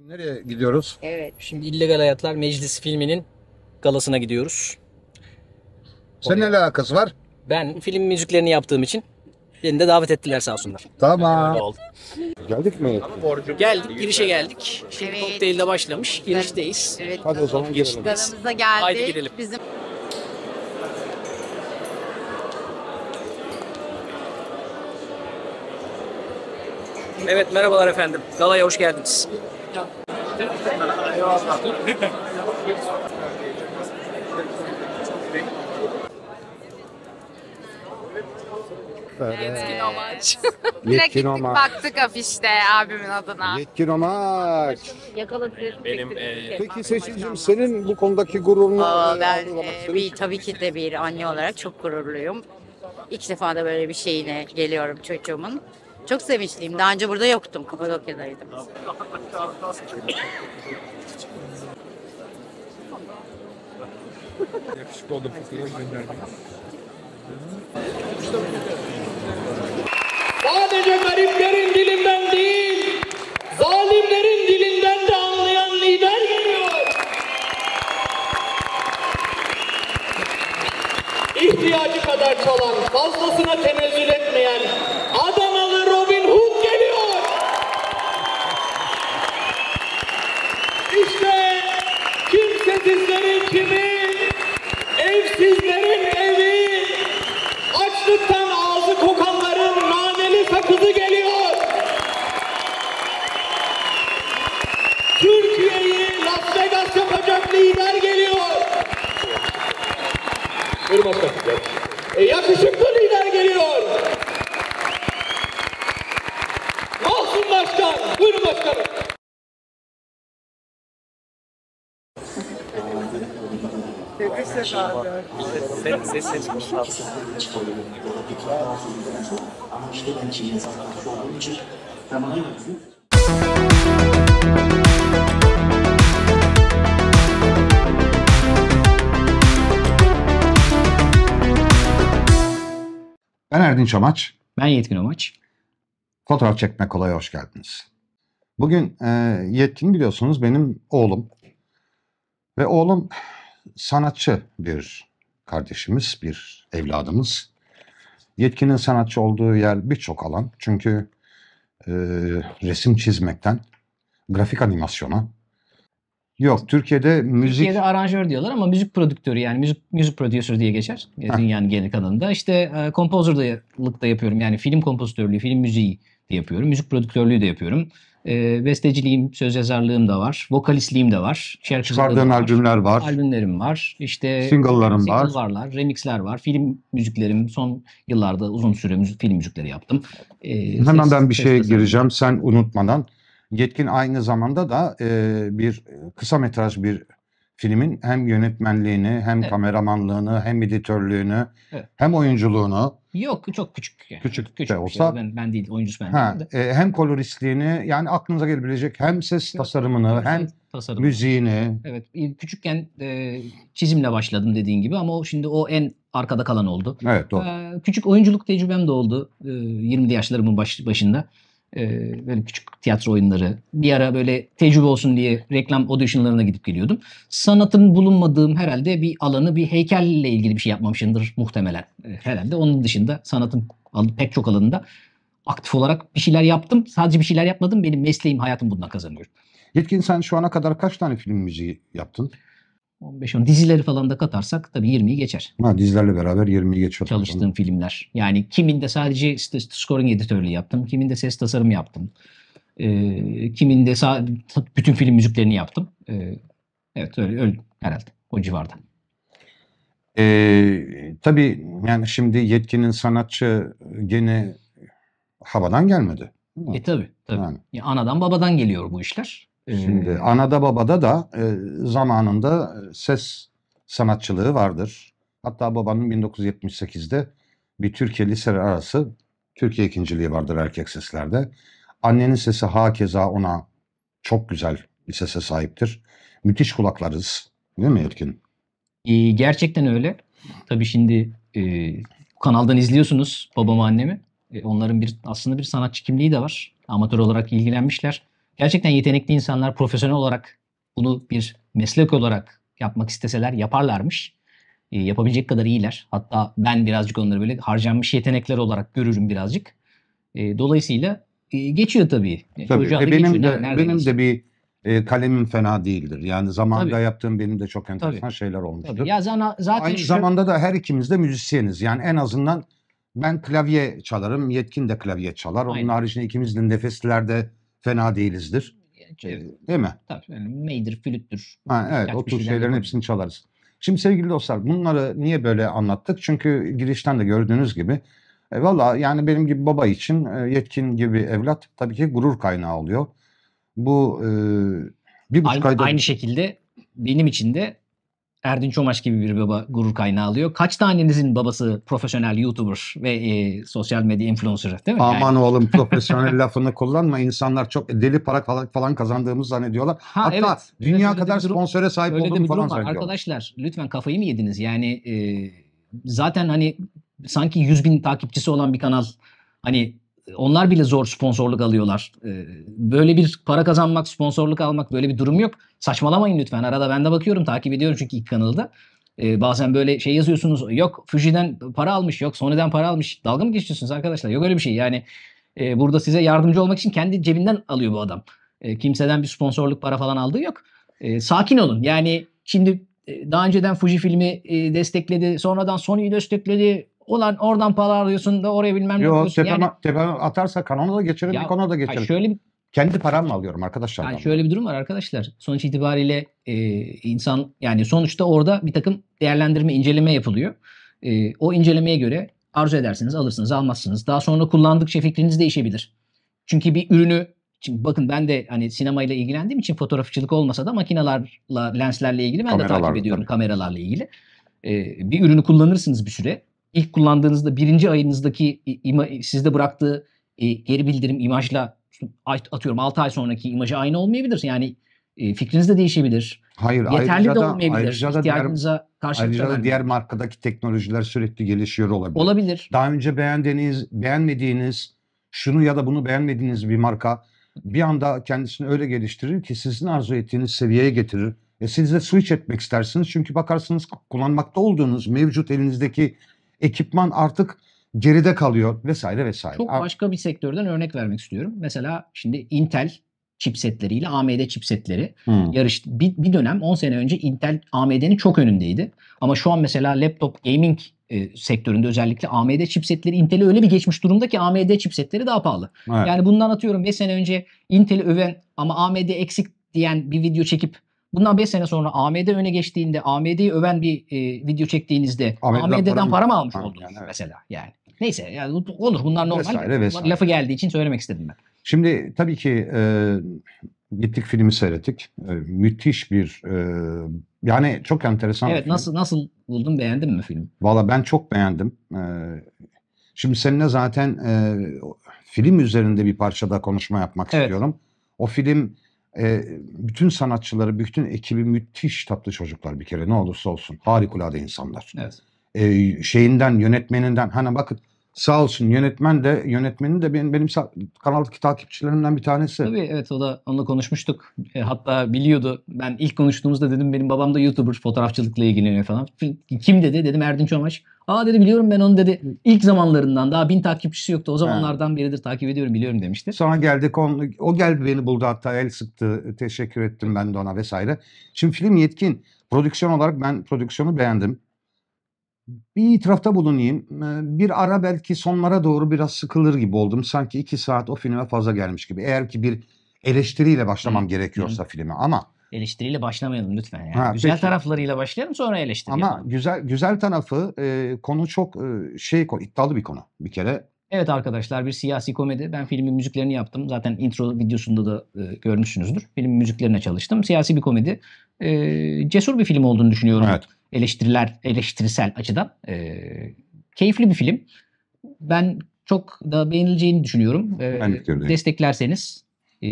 nereye gidiyoruz? Evet. Şimdi illegal Hayatlar Meclis filminin galasına gidiyoruz. Sen ne alakası var? Ben film müziklerini yaptığım için beni de davet ettiler sağ olsunlar. Tamam. Geldik mi? Geldik, girişe geldik. Şimdi Evet. kokteyl başlamış. Girişteyiz. Evet. Hadi o zaman girelim. Galamıza geldik. Haydi girelim. Bizim Evet merhabalar efendim. Galaya hoş geldiniz. Yetkin amaç. Yine Yetkin gittik baktık afişte abimin adına. Yetkin Omak. Yakaladık. Benim e, Peki seçicim senin bu konudaki gururunu ben e, bir, tabii ki de bir anne olarak çok gururluyum. İlk defa da böyle bir şeyine geliyorum çocuğumun. Çok sevinçliyim. Daha önce burada yoktum. Kapadokya'daydım. Yakışıklı oldu fıkıya göndermeyi. Sadece gariplerin dilinden değil, zalimlerin dilinden de anlayan lider geliyor. İhtiyacı kadar çalan, fazlasına tenezzül etmeyen, kimin, evsizlerin evi, açlıktan ağzı kokanların naneli sakızı geliyor. Türkiye'yi Las Vegas yapacak lider geliyor. Buyurun başkanım. E yakışıklı ben Çin'in sanatçı Ben Erdinç Amaç. Ben Yetkin Amaç. Fotoğraf çekme kolay hoş geldiniz. Bugün e, Yetkin biliyorsunuz benim oğlum. Ve oğlum sanatçı bir kardeşimiz, bir evladımız. Yetkinin sanatçı olduğu yer birçok alan. Çünkü e, resim çizmekten grafik animasyona. Yok Türkiye'de müzik... Türkiye'de aranjör diyorlar ama müzik prodüktörü yani müzik, müzik prodüsörü diye geçer Heh. dünyanın gene kanalında. İşte e, kompozörlük da yapıyorum yani film kompozitörlüğü, film müziği de yapıyorum. Müzik prodüktörlüğü de yapıyorum. E, besteciliğim, söz yazarlığım da var. Vokalistliğim de var. Çıkardığın var, albümler var. Albümlerim var. İşte single'larım single var. varlar, remixler var. Film müziklerim son yıllarda uzun süre müzik, film müzikleri yaptım. E, Hemen ses, ben bir şeye gireceğim. Sen unutmadan. Yetkin aynı zamanda da e, bir kısa metraj bir filmin hem yönetmenliğini hem evet. kameramanlığını hem editörlüğünü evet. hem oyunculuğunu Yok çok küçük. Yani. Küçük, küçük de şey. olsa. Şey. Ben, ben değil oyuncusu ben ha, değil. E, hem koloristliğini yani aklınıza gelebilecek hem ses tasarımını evet, hem tasarım. müziğini. Evet e, küçükken e, çizimle başladım dediğin gibi ama o şimdi o en arkada kalan oldu. Evet doğru. E, küçük oyunculuk tecrübem de oldu e, 20'li yaşlarımın baş, başında. Ee, böyle küçük tiyatro oyunları. Bir ara böyle tecrübe olsun diye reklam auditionlarına gidip geliyordum. Sanatın bulunmadığım herhalde bir alanı bir heykelle ilgili bir şey yapmamışımdır muhtemelen. Ee, herhalde onun dışında sanatın pek çok alanında aktif olarak bir şeyler yaptım. Sadece bir şeyler yapmadım. Benim mesleğim, hayatım bundan kazanıyor. Yetkin sen şu ana kadar kaç tane film müziği yaptın? 15 10 dizileri falan da katarsak tabii 20'yi geçer. Ha, dizilerle beraber 20'yi geçiyor. Çalıştığım tamam. filmler. Yani kiminde sadece scoring editörlüğü yaptım, kiminde ses tasarım yaptım. E, kiminde bütün film müziklerini yaptım. E, evet öyle, öyle herhalde o civarda. E, tabii yani şimdi yetkinin sanatçı gene havadan gelmedi. E tabii tabi. Yani. Ya, anadan babadan geliyor bu işler. Şimdi hmm. anada babada da e, zamanında e, ses sanatçılığı vardır. Hatta babanın 1978'de bir Türkiye liseler arası Türkiye ikinciliği vardır erkek seslerde. Annenin sesi hakeza ona çok güzel bir sese sahiptir. Müthiş kulaklarız. Değil mi Etkin? Ee, gerçekten öyle. Tabii şimdi e, kanaldan izliyorsunuz babamı annemi. E, onların bir aslında bir sanatçı kimliği de var. Amatör olarak ilgilenmişler gerçekten yetenekli insanlar profesyonel olarak bunu bir meslek olarak yapmak isteseler yaparlarmış. E, yapabilecek kadar iyiler. Hatta ben birazcık onları böyle harcanmış yetenekler olarak görürüm birazcık. E, dolayısıyla e, geçiyor tabii. E, tabii. E, benim geçiyor. de, benim de bir e, kalemim fena değildir. Yani zamanında Tabii. yaptığım benim de çok enteresan Tabii. şeyler olmuştur. Tabii. Ya zana, zaten Aynı şu... zamanda da her ikimiz de müzisyeniz. Yani en azından ben klavye çalarım, Yetkin de klavye çalar. Aynen. Onun haricinde ikimiz de nefeslerde fena değilizdir. Evet. Ee, değil mi? Tabii. Yani meydir, flüttür. Ha, evet o tür şeylerin hepsini çalarız. Şimdi sevgili dostlar bunları niye böyle anlattık? Çünkü girişten de gördüğünüz gibi e, valla yani benim gibi baba için e, yetkin gibi evlat tabii ki gurur kaynağı oluyor. Bu e, bir buçuk aynı, ayda... Aynı şekilde benim için de Erdinç Omaş gibi bir baba gurur kaynağı alıyor. Kaç tanenizin babası profesyonel YouTuber ve e, sosyal medya influencer değil mi? Aman yani? oğlum profesyonel lafını kullanma. İnsanlar çok deli para falan kazandığımızı zannediyorlar. Ha, Hatta evet. dünya öyle kadar durum, sponsöre sahip olduğunu falan zannediyorlar. Arkadaşlar lütfen kafayı mı yediniz? Yani e, zaten hani sanki 100 bin takipçisi olan bir kanal hani onlar bile zor sponsorluk alıyorlar. Ee, böyle bir para kazanmak, sponsorluk almak böyle bir durum yok. Saçmalamayın lütfen. Arada ben de bakıyorum, takip ediyorum çünkü ilk kanalda. Ee, bazen böyle şey yazıyorsunuz. Yok Fuji'den para almış, yok Sony'den para almış. Dalga mı geçiyorsunuz arkadaşlar? Yok öyle bir şey. Yani e, burada size yardımcı olmak için kendi cebinden alıyor bu adam. E, kimseden bir sponsorluk para falan aldığı yok. E, sakin olun. Yani şimdi daha önceden Fuji filmi destekledi. Sonradan Sony'yi destekledi. Ulan oradan para arıyorsun da oraya bilmem ne Yok yapıyorsun. tepeme, Yani, tepeme atarsa kanona da geçerim, Ya, ikona da geçerim. şöyle bir Kendi paramla alıyorum arkadaşlar. Yani şöyle bir durum var arkadaşlar. Sonuç itibariyle e, insan yani sonuçta orada bir takım değerlendirme, inceleme yapılıyor. E, o incelemeye göre arzu edersiniz, alırsınız, almazsınız. Daha sonra kullandıkça fikriniz değişebilir. Çünkü bir ürünü Şimdi bakın ben de hani sinemayla ilgilendiğim için fotoğrafçılık olmasa da makinalarla, lenslerle ilgili ben de takip ediyorum tabii. kameralarla ilgili. E, bir ürünü kullanırsınız bir süre ilk kullandığınızda birinci ayınızdaki sizde bıraktığı e, geri bildirim imajla atıyorum 6 ay sonraki imajı aynı olmayabilir. Yani e, fikriniz de değişebilir. Hayır, yeterli de olmayabilir. Ayrıca da İhtiyacınıza diğer, ayrıca da diğer markadaki teknolojiler sürekli gelişiyor olabilir. Olabilir. Daha önce beğendiğiniz, beğenmediğiniz, şunu ya da bunu beğenmediğiniz bir marka bir anda kendisini öyle geliştirir ki sizin arzu ettiğiniz seviyeye getirir. E siz de switch etmek istersiniz çünkü bakarsınız kullanmakta olduğunuz mevcut elinizdeki ekipman artık geride kalıyor vesaire vesaire. Çok başka bir sektörden örnek vermek istiyorum. Mesela şimdi Intel chipsetleriyle AMD chipsetleri hmm. yarıştı. Bir, bir dönem 10 sene önce Intel AMD'nin çok önündeydi. Ama şu an mesela laptop gaming e, sektöründe özellikle AMD chipsetleri Intel'i öyle bir geçmiş durumda ki AMD chipsetleri daha pahalı. Evet. Yani bundan atıyorum 5 sene önce Intel'i öven ama AMD eksik diyen bir video çekip Bundan 5 sene sonra AMD öne geçtiğinde AMD'yi öven bir e, video çektiğinizde AMD'den, AMD'den para, para mı almış oldunuz yani, evet. mesela yani. Neyse yani olur bunlar normal. Vesaire, vesaire. Lafı geldiği için söylemek istedim ben. Şimdi tabii ki e, gittik filmi seyrettik. E, müthiş bir e, yani çok enteresan. Evet nasıl nasıl buldun beğendin mi film? Valla ben çok beğendim. E, şimdi seninle zaten e, film üzerinde bir parçada konuşma yapmak evet. istiyorum. O film e, bütün sanatçıları, bütün ekibi müthiş tatlı çocuklar bir kere ne olursa olsun. Harikulade insanlar. Evet. E, şeyinden, yönetmeninden. Hani bakın Sağ olsun yönetmen de yönetmenin de benim, benim kanaldaki takipçilerimden bir tanesi. Tabii evet o da onunla konuşmuştuk. E, hatta biliyordu. Ben ilk konuştuğumuzda dedim benim babam da YouTuber fotoğrafçılıkla ilgileniyor falan. Kim dedi? Dedim Erdinç Ömaç. Aa dedi biliyorum ben onu dedi. İlk zamanlarından daha bin takipçisi yoktu. O zamanlardan He. beridir takip ediyorum biliyorum demişti. Sonra geldik on, o geldi beni buldu hatta el sıktı. Teşekkür ettim ben de ona vesaire. Şimdi film yetkin. Prodüksiyon olarak ben prodüksiyonu beğendim bir itirafta bulunayım. Ee, bir ara belki sonlara doğru biraz sıkılır gibi oldum. Sanki iki saat o filme fazla gelmiş gibi. Eğer ki bir eleştiriyle başlamam Hı. gerekiyorsa Hı. filme ama eleştiriyle başlamayalım lütfen. Yani. Ha, güzel peki. taraflarıyla başlayalım sonra eleştiri. Ama güzel güzel tarafı e, konu çok e, şey iddialı bir konu bir kere. Evet arkadaşlar bir siyasi komedi. Ben filmin müziklerini yaptım. Zaten intro videosunda da e, görmüşsünüzdür. Filmin müziklerine çalıştım. Siyasi bir komedi. E, cesur bir film olduğunu düşünüyorum. Evet eleştiriler eleştirisel açıdan. E, keyifli bir film. Ben çok da beğenileceğini düşünüyorum. E, ben de desteklerseniz e,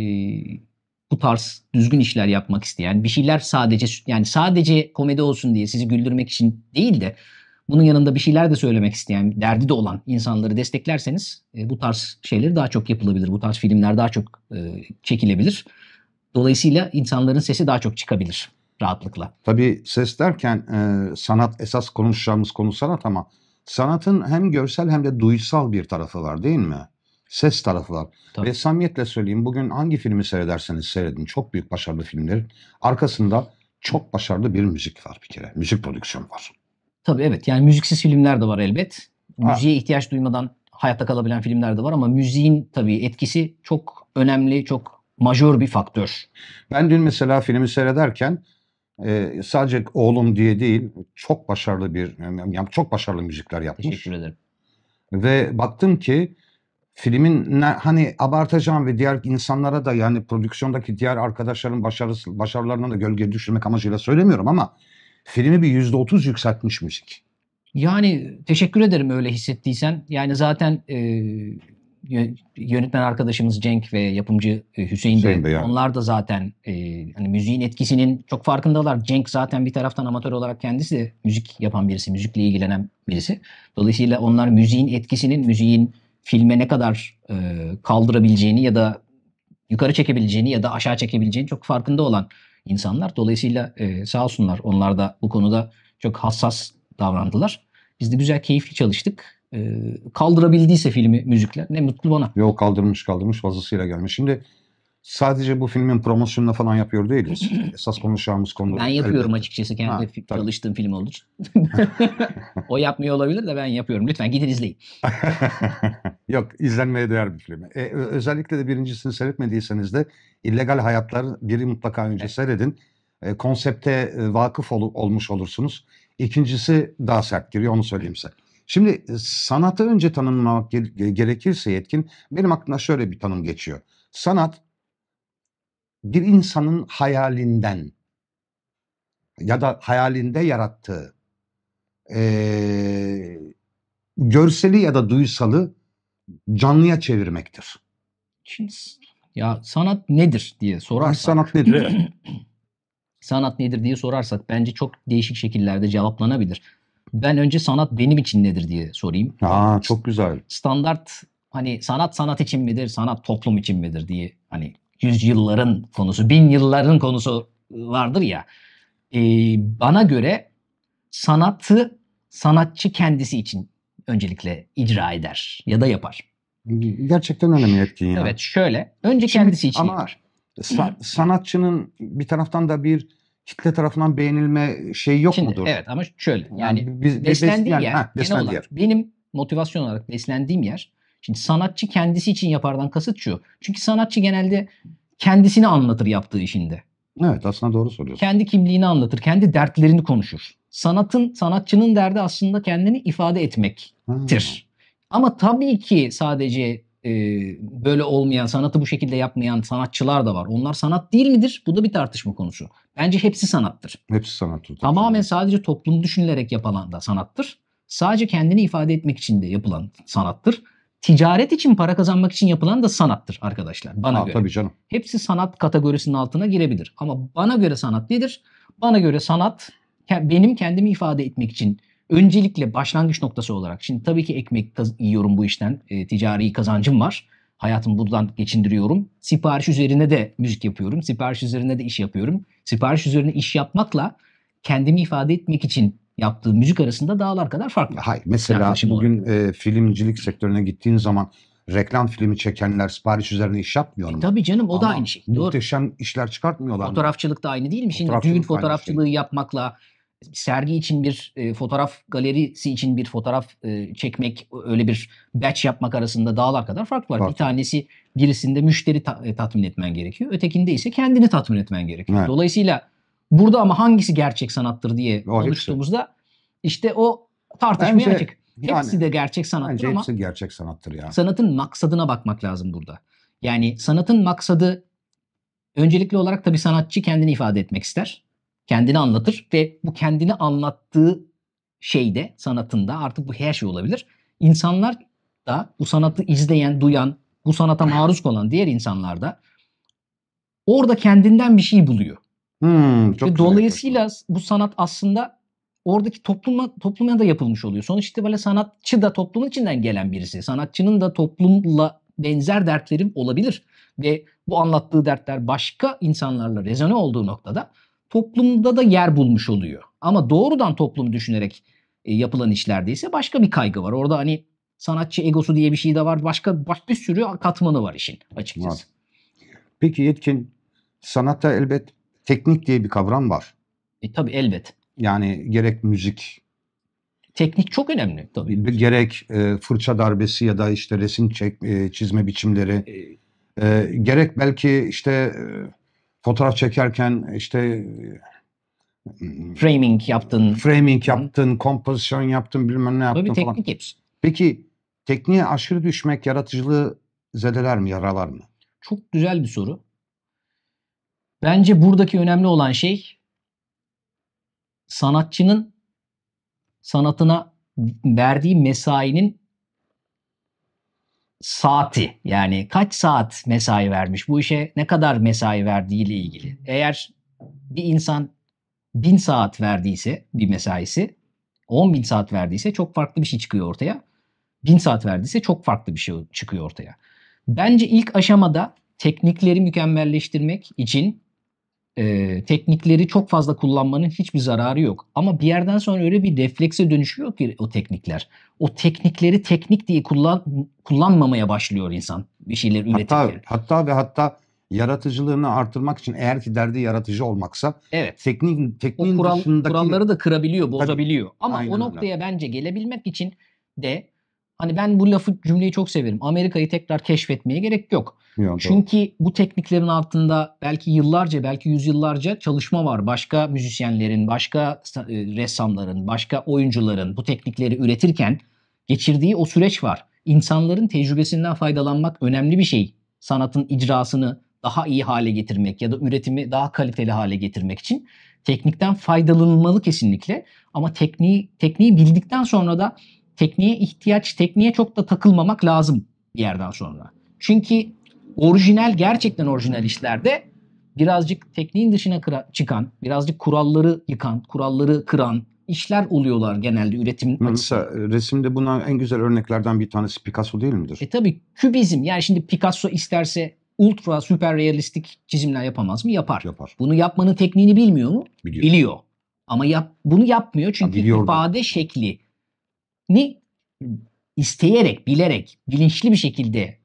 bu tarz düzgün işler yapmak isteyen bir şeyler sadece yani sadece komedi olsun diye sizi güldürmek için değil de bunun yanında bir şeyler de söylemek isteyen, derdi de olan insanları desteklerseniz e, bu tarz şeyleri daha çok yapılabilir. Bu tarz filmler daha çok e, çekilebilir. Dolayısıyla insanların sesi daha çok çıkabilir rahatlıkla. Tabii ses derken e, sanat esas konuşacağımız konu sanat ama sanatın hem görsel hem de duysal bir tarafı var değil mi? Ses tarafı var. Tabii. Ve samiyetle söyleyeyim bugün hangi filmi seyrederseniz seyredin çok büyük başarılı filmlerin arkasında çok başarılı bir müzik var bir kere. Müzik prodüksiyonu var. Tabii evet yani müziksiz filmler de var elbet. Müziğe ha. ihtiyaç duymadan hayatta kalabilen filmler de var ama müziğin tabii etkisi çok önemli, çok majör bir faktör. Ben dün mesela filmi seyrederken ee, sadece oğlum diye değil çok başarılı bir yani çok başarılı müzikler yapmış. Teşekkür ederim. Ve baktım ki filmin ne, hani abartacağım ve diğer insanlara da yani prodüksiyondaki diğer arkadaşların başarısı başarılarına da gölge düşürmek amacıyla söylemiyorum ama filmi bir yüzde otuz yükseltmiş müzik. Yani teşekkür ederim öyle hissettiysen. Yani zaten e, yönetmen arkadaşımız Cenk ve yapımcı e, Hüseyin, Hüseyin de, yani. onlar da zaten e, hani müziğin etkisinin çok farkındalar. Cenk zaten bir taraftan amatör olarak kendisi de müzik yapan birisi, müzikle ilgilenen birisi. Dolayısıyla onlar müziğin etkisinin müziğin filme ne kadar e, kaldırabileceğini ya da yukarı çekebileceğini ya da aşağı çekebileceğini çok farkında olan insanlar. Dolayısıyla e, sağ olsunlar onlar da bu konuda çok hassas davrandılar. Biz de güzel keyifli çalıştık. E, kaldırabildiyse filmi müzikler ne mutlu bana. Yok kaldırmış kaldırmış fazlasıyla gelmiş. Şimdi sadece bu filmin promosyonuna falan yapıyor değiliz. Esas konuşacağımız konu. Ben yapıyorum elbette. açıkçası kendi ha, çalıştığım film olur. o yapmıyor olabilir de ben yapıyorum. Lütfen gidin izleyin. Yok izlenmeye değer bir film. E, özellikle de birincisini seyretmediyseniz de illegal hayatlar biri mutlaka önce evet. seyredin. E, konsepte e, vakıf ol, olmuş olursunuz. İkincisi daha sert giriyor onu söyleyeyim size. Şimdi e, sanatı önce tanımlamak gerekirse Yetkin benim aklımda şöyle bir tanım geçiyor. Sanat bir insanın hayalinden ya da hayalinde yarattığı e, görseli ya da duysalı canlıya çevirmektir. ya sanat nedir diye sorarsak. Sanat nedir? sanat nedir diye sorarsak bence çok değişik şekillerde cevaplanabilir ben önce sanat benim için nedir diye sorayım. Aa çok güzel. Standart hani sanat sanat için midir, sanat toplum için midir diye hani yüzyılların konusu, bin yılların konusu vardır ya. Ee, bana göre sanatı sanatçı kendisi için öncelikle icra eder ya da yapar. Gerçekten önemli etkin ya. Evet şöyle. Önce Şimdi, kendisi için. Ama yapar. Sa- sanatçının bir taraftan da bir kitle tarafından beğenilme şeyi yok Şimdi, mudur? Evet ama şöyle yani, yani biz, beslendiği yani, yer, ha, beslendiği yer. benim motivasyon olarak beslendiğim yer Şimdi sanatçı kendisi için yapardan kasıt şu. Çünkü sanatçı genelde kendisini anlatır yaptığı işinde. Evet aslında doğru soruyorsun. Kendi kimliğini anlatır, kendi dertlerini konuşur. Sanatın, sanatçının derdi aslında kendini ifade etmektir. Hmm. Ama tabii ki sadece e, böyle olmayan, sanatı bu şekilde yapmayan sanatçılar da var. Onlar sanat değil midir? Bu da bir tartışma konusu. Bence hepsi sanattır. Hepsi sanattır. Tamamen sadece toplumu düşünülerek yapılan da sanattır. Sadece kendini ifade etmek için de yapılan sanattır. Ticaret için para kazanmak için yapılan da sanattır arkadaşlar bana Aa, göre. Tabii canım. Hepsi sanat kategorisinin altına girebilir. Ama bana göre sanat nedir? Bana göre sanat benim kendimi ifade etmek için Öncelikle başlangıç noktası olarak şimdi tabii ki ekmek yiyorum bu işten. E, ticari kazancım var. Hayatımı buradan geçindiriyorum. Sipariş üzerine de müzik yapıyorum. Sipariş üzerine de iş yapıyorum. Sipariş üzerine iş yapmakla kendimi ifade etmek için yaptığım müzik arasında dağlar kadar farklı. var. Hayır mesela bugün e, filmcilik sektörüne gittiğin zaman reklam filmi çekenler sipariş üzerine iş yapmıyor e, mu? E, tabii canım o Ama da aynı şey. Muhteşem Doğru. işler çıkartmıyorlar. Fotoğrafçılık da aynı değil mi? Şimdi düğün şey. fotoğrafçılığı şey. yapmakla sergi için bir e, fotoğraf galerisi için bir fotoğraf e, çekmek öyle bir batch yapmak arasında dağlar kadar fark var. Fark. Bir tanesi birisinde müşteri ta- e, tatmin etmen gerekiyor. Ötekinde ise kendini tatmin etmen gerekiyor. Evet. Dolayısıyla burada ama hangisi gerçek sanattır diye o konuştuğumuzda hepsi. işte o tartışmaya bence, açık. Hepsi yani, de gerçek sanattır bence ama hepsi gerçek sanattır ya. Sanatın maksadına bakmak lazım burada. Yani sanatın maksadı öncelikli olarak tabii sanatçı kendini ifade etmek ister kendini anlatır ve bu kendini anlattığı şeyde, sanatında artık bu her şey olabilir. İnsanlar da bu sanatı izleyen, duyan, bu sanata maruz kalan diğer insanlar da orada kendinden bir şey buluyor. Hmm, çok ve dolayısıyla bu sanat aslında oradaki topluma topluma da yapılmış oluyor. Sonuç itibariyle sanatçı da toplumun içinden gelen birisi. Sanatçının da toplumla benzer dertlerim olabilir ve bu anlattığı dertler başka insanlarla rezone olduğu noktada toplumda da yer bulmuş oluyor. Ama doğrudan toplumu düşünerek e, yapılan işlerde ise başka bir kaygı var. Orada hani sanatçı egosu diye bir şey de var. Başka baş bir sürü katmanı var işin açıkçası. Var. Peki Yetkin sanatta elbet teknik diye bir kavram var. E tabi elbet. Yani gerek müzik Teknik çok önemli tabii. Gerek e, fırça darbesi ya da işte resim çek, e, çizme biçimleri, e, e gerek belki işte e, fotoğraf çekerken işte framing yaptın. Framing yaptın, kompozisyon yaptın, bilmem ne yaptın Tabii falan. teknik iş. Peki tekniğe aşırı düşmek yaratıcılığı zedeler mi, yaralar mı? Çok güzel bir soru. Bence buradaki önemli olan şey sanatçının sanatına verdiği mesainin saati yani kaç saat mesai vermiş bu işe ne kadar mesai verdiği ile ilgili. Eğer bir insan bin saat verdiyse bir mesaisi 10 bin saat verdiyse çok farklı bir şey çıkıyor ortaya. Bin saat verdiyse çok farklı bir şey çıkıyor ortaya. Bence ilk aşamada teknikleri mükemmelleştirmek için e, teknikleri çok fazla kullanmanın hiçbir zararı yok. Ama bir yerden sonra öyle bir reflekse dönüşüyor ki o teknikler. O teknikleri teknik diye kullan kullanmamaya başlıyor insan bir şeyler üretirken. Hatta, hatta ve hatta yaratıcılığını artırmak için eğer ki derdi yaratıcı olmaksa evet. teknik tekniğin kural, dışındaki... kuralları da kırabiliyor, bozabiliyor. Tabii, Ama o noktaya öyle. bence gelebilmek için de Hani ben bu lafı cümleyi çok severim. Amerika'yı tekrar keşfetmeye gerek yok. yok Çünkü doğru. bu tekniklerin altında belki yıllarca belki yüzyıllarca çalışma var. Başka müzisyenlerin, başka e, ressamların, başka oyuncuların bu teknikleri üretirken geçirdiği o süreç var. İnsanların tecrübesinden faydalanmak önemli bir şey. Sanatın icrasını daha iyi hale getirmek ya da üretimi daha kaliteli hale getirmek için teknikten faydalanılmalı kesinlikle. Ama tekniği tekniği bildikten sonra da tekniğe ihtiyaç, tekniğe çok da takılmamak lazım bir yerden sonra. Çünkü orijinal, gerçekten orijinal işlerde birazcık tekniğin dışına kıra, çıkan, birazcık kuralları yıkan, kuralları kıran işler oluyorlar genelde üretim Mesela resimde buna en güzel örneklerden bir tanesi Picasso değil midir? E tabi kübizm. Yani şimdi Picasso isterse ultra süper realistik çizimler yapamaz mı? Yapar. Yapar. Bunu yapmanın tekniğini bilmiyor mu? Biliyor. Biliyor. Ama yap, bunu yapmıyor çünkü ha, ifade şekli ni isteyerek, bilerek, bilinçli bir şekilde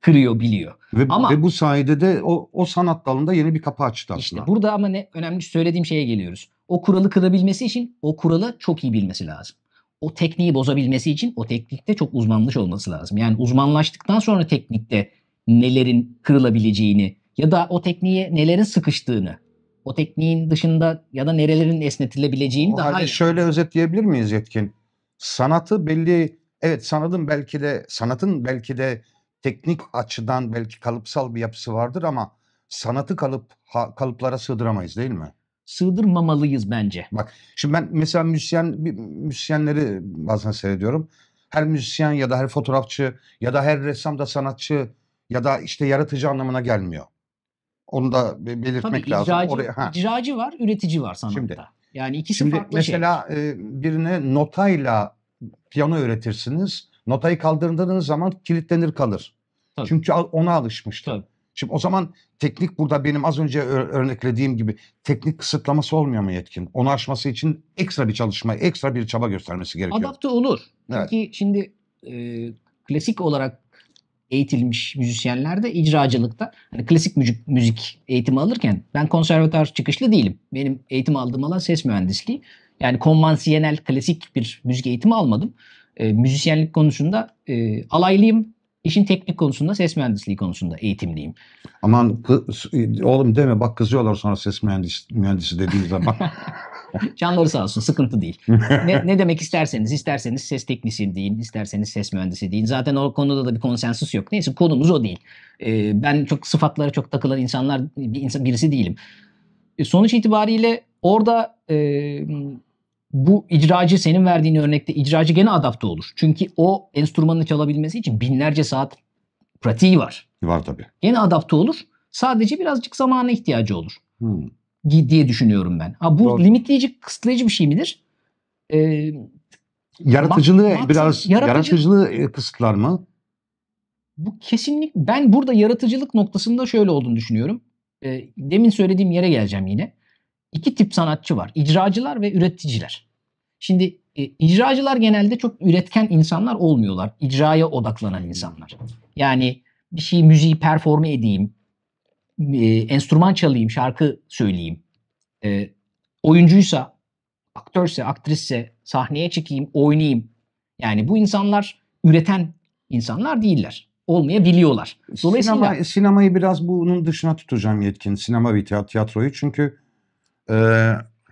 kırıyor, biliyor. Ve, ama, ve bu sayede de o, o sanat dalında yeni bir kapı açtı aslında. İşte burada ama ne önemli söylediğim şeye geliyoruz. O kuralı kırabilmesi için o kuralı çok iyi bilmesi lazım. O tekniği bozabilmesi için o teknikte çok uzmanlaş olması lazım. Yani uzmanlaştıktan sonra teknikte nelerin kırılabileceğini ya da o tekniğe nelerin sıkıştığını o tekniğin dışında ya da nerelerin esnetilebileceğini o daha iyi. şöyle özetleyebilir miyiz Yetkin? sanatı belli evet sanatın belki de sanatın belki de teknik açıdan belki kalıpsal bir yapısı vardır ama sanatı kalıp ha, kalıplara sığdıramayız değil mi? Sığdırmamalıyız bence. Bak şimdi ben mesela müzisyen müzisyenleri bazen seyrediyorum. Her müzisyen ya da her fotoğrafçı ya da her ressam da sanatçı ya da işte yaratıcı anlamına gelmiyor. Onu da belirtmek Tabii icracı, lazım. Oraya, icracı var, üretici var sanatta. Şimdi yani ikisi Şimdi farklı şey. mesela şey. E, birine notayla piyano öğretirsiniz. Notayı kaldırdığınız zaman kilitlenir kalır. Tabii. Çünkü ona alışmıştı. Şimdi o zaman teknik burada benim az önce örneklediğim gibi teknik kısıtlaması olmuyor mu yetkin? Onu aşması için ekstra bir çalışma, ekstra bir çaba göstermesi gerekiyor. Adapte olur. Evet. Çünkü şimdi e, klasik olarak eğitilmiş müzisyenler de icracılıkta hani klasik müzik, müzik eğitimi alırken ben konservatuar çıkışlı değilim. Benim eğitim aldığım alan ses mühendisliği. Yani konvansiyonel klasik bir müzik eğitimi almadım. E, müzisyenlik konusunda e, alaylıyım. İşin teknik konusunda ses mühendisliği konusunda eğitimliyim. Aman kız, oğlum deme bak kızıyorlar sonra ses mühendis, mühendisi dediğin zaman. Canları sağ olsun sıkıntı değil. ne, ne demek isterseniz isterseniz ses teknisi deyin isterseniz ses mühendisi deyin. Zaten o konuda da bir konsensus yok. Neyse konumuz o değil. Ee, ben çok sıfatlara çok takılan insanlar bir insan, birisi değilim. E, sonuç itibariyle orada e, bu icracı senin verdiğin örnekte icracı gene adapte olur. Çünkü o enstrümanını çalabilmesi için binlerce saat pratiği var. Var tabii. Gene adapte olur. Sadece birazcık zamana ihtiyacı olur. Hmm diye düşünüyorum ben. Ha bu Doğru. limitleyici, kısıtlayıcı bir şey midir? Ee, Yaratıcılığı ma- biraz yaratıcı, yaratıcılığı e, kısıtlar mı? Bu kesinlik ben burada yaratıcılık noktasında şöyle olduğunu düşünüyorum. Ee, demin söylediğim yere geleceğim yine. İki tip sanatçı var. İcracılar ve üreticiler. Şimdi e, icracılar genelde çok üretken insanlar olmuyorlar. İcraya odaklanan insanlar. Yani bir şeyi müziği performe edeyim, e, enstrüman çalayım, şarkı söyleyeyim. E, oyuncuysa, aktörse, aktrisse sahneye çıkayım, oynayayım. Yani bu insanlar üreten insanlar değiller. Olmayabiliyorlar. Dolayısıyla Sinema, sinemayı biraz bunun dışına tutacağım yetkin. Sinema ve tiyatroyu çünkü e,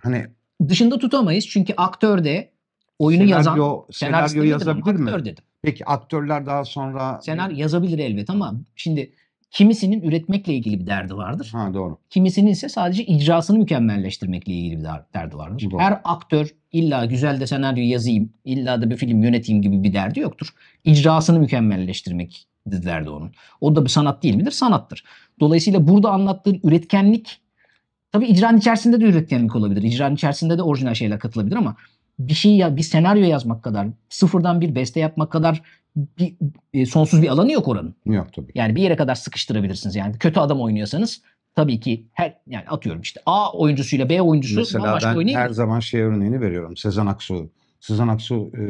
hani dışında tutamayız çünkü aktör de oyunu senaryo, yazan senaryo yazabilir mi? Aktör dedim. Peki aktörler daha sonra senaryo yazabilir elbet ama şimdi Kimisinin üretmekle ilgili bir derdi vardır. Ha doğru. Kimisinin ise sadece icrasını mükemmelleştirmekle ilgili bir derdi vardır. Doğru. Her aktör illa güzel de senaryo yazayım, illa da bir film yöneteyim gibi bir derdi yoktur. İcrasını mükemmelleştirmek derdi onun. O da bir sanat değil midir? Sanattır. Dolayısıyla burada anlattığın üretkenlik Tabii icranın içerisinde de üretkenlik olabilir. İcranın içerisinde de orijinal şeyler katılabilir ama bir şey ya bir senaryo yazmak kadar, sıfırdan bir beste yapmak kadar bir e, sonsuz bir alanı yok oranın. Yok tabii. Yani bir yere kadar sıkıştırabilirsiniz. Yani kötü adam oynuyorsanız tabii ki her yani atıyorum işte A oyuncusuyla B oyuncusu Mesela ben oynayayım. her zaman şey örneğini veriyorum. Sezen Aksu. Sezen Aksu e,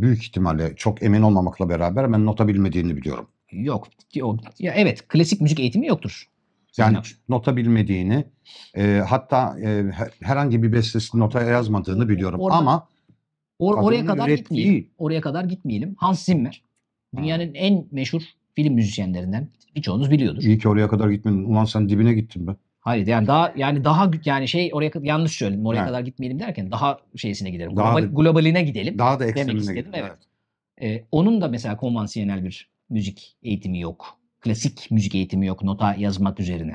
büyük ihtimalle çok emin olmamakla beraber ben nota bilmediğini biliyorum. Yok. yok. Ya evet klasik müzik eğitimi yoktur. Yani nota bilmediğini e, hatta e, herhangi bir bestesi notaya yazmadığını biliyorum Orada, ama Or oraya kadar ürettiği... gitmeyelim. Oraya kadar gitmeyelim. Hans Zimmer dünyanın ha. en meşhur film müzisyenlerinden birçoğunuz biliyordur. İyi ki oraya kadar gitmedin. Ulan sen dibine gittin be. Hayır yani daha yani daha yani şey oraya yanlış söyledim. Oraya evet. kadar gitmeyelim derken daha şeysine gidelim. Daha global, da, globaline gidelim. Daha da eksenine demek Gidelim. Evet. evet. Ee, onun da mesela konvansiyonel bir müzik eğitimi yok. Klasik müzik eğitimi yok nota yazmak üzerine.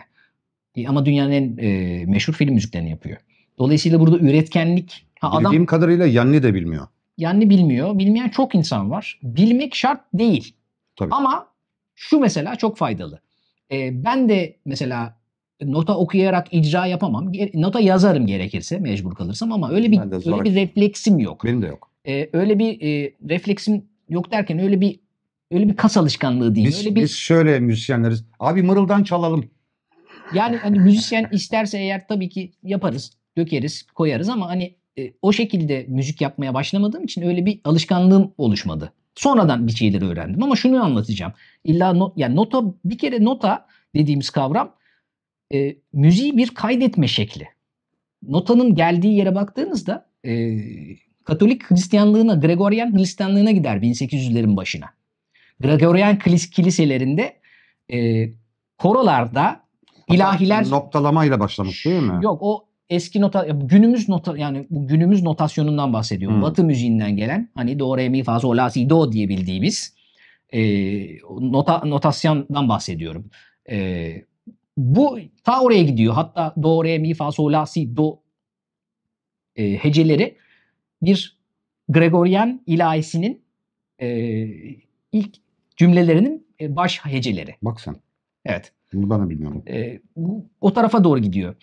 E, ama dünyanın en e, meşhur film müziklerini yapıyor. Dolayısıyla burada üretkenlik Ha, adam, Bildiğim kadarıyla Yanni de bilmiyor. Yanni bilmiyor. Bilmeyen çok insan var. Bilmek şart değil. Tabii. Ama şu mesela çok faydalı. Ee, ben de mesela nota okuyarak icra yapamam. Nota yazarım gerekirse mecbur kalırsam ama öyle bir öyle bir refleksim yok. Benim de yok. Ee, öyle bir e, refleksim yok derken öyle bir öyle bir kas alışkanlığı değil. Biz, öyle bir... biz şöyle müzisyenleriz. Abi mırıldan çalalım. Yani hani müzisyen isterse eğer tabii ki yaparız, dökeriz, koyarız ama hani e, o şekilde müzik yapmaya başlamadığım için öyle bir alışkanlığım oluşmadı. Sonradan bir şeyleri öğrendim ama şunu anlatacağım. İlla not, yani nota bir kere nota dediğimiz kavram e, müziği bir kaydetme şekli. Notanın geldiği yere baktığınızda e, Katolik Hristiyanlığına, Gregorian Hristiyanlığına gider 1800'lerin başına. Gregorian kilis kiliselerinde e, korolarda ilahiler... Noktalamayla başlamış değil mi? Yok o eski nota günümüz nota yani bu günümüz notasyonundan bahsediyorum. Hmm. Batı müziğinden gelen hani do re mi fa sol la si do diye bildiğimiz e, nota notasyondan bahsediyorum. E, bu ta oraya gidiyor. Hatta do re mi fa sol la si do e, heceleri bir Gregorian ilahisinin e, ilk cümlelerinin e, baş heceleri. Bak sen. Evet. Bunu bana bilmiyorum. E, bu, o tarafa doğru gidiyor.